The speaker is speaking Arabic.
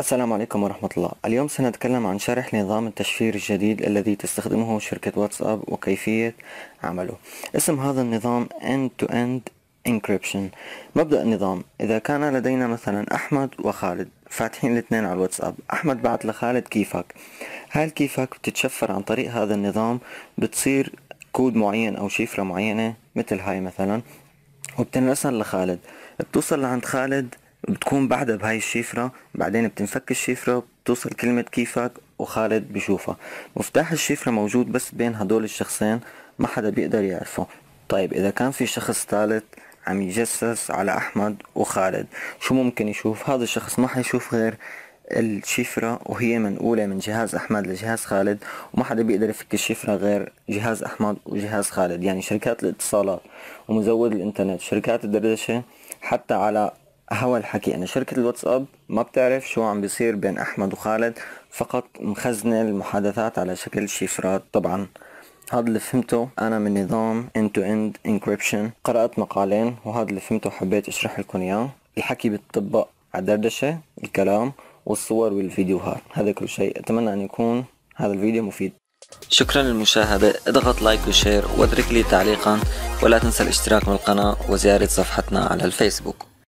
السلام عليكم ورحمة الله اليوم سنتكلم عن شرح نظام التشفير الجديد الذي تستخدمه شركة واتساب وكيفية عمله اسم هذا النظام End to End Encryption مبدأ النظام إذا كان لدينا مثلا أحمد وخالد فاتحين الاثنين على الواتساب أحمد بعت لخالد كيفك هالكيفك بتتشفر عن طريق هذا النظام بتصير كود معين أو شفرة معينة مثل هاي مثلا وبتنرسل لخالد بتوصل لعند خالد بتكون بعدها بهاي الشفرة بعدين بتنفك الشفرة بتوصل كلمة كيفك وخالد بشوفها مفتاح الشفرة موجود بس بين هدول الشخصين ما حدا بيقدر يعرفه طيب إذا كان في شخص ثالث عم يجسس على أحمد وخالد شو ممكن يشوف هذا الشخص ما حيشوف غير الشفرة وهي منقولة من جهاز أحمد لجهاز خالد وما حدا بيقدر يفك الشفرة غير جهاز أحمد وجهاز خالد يعني شركات الاتصالات ومزود الإنترنت شركات الدردشة حتى على هو الحكي أن شركة الواتساب ما بتعرف شو عم بيصير بين أحمد وخالد فقط مخزنة المحادثات على شكل شفرات طبعا هذا اللي فهمته أنا من نظام end to end encryption قرأت مقالين وهذا اللي فهمته حبيت أشرح لكم إياه الحكي بتطبق على الدردشة الكلام والصور والفيديوهات هذا كل شيء أتمنى أن يكون هذا الفيديو مفيد شكرا للمشاهدة اضغط لايك وشير واترك لي تعليقا ولا تنسى الاشتراك بالقناة وزيارة صفحتنا على الفيسبوك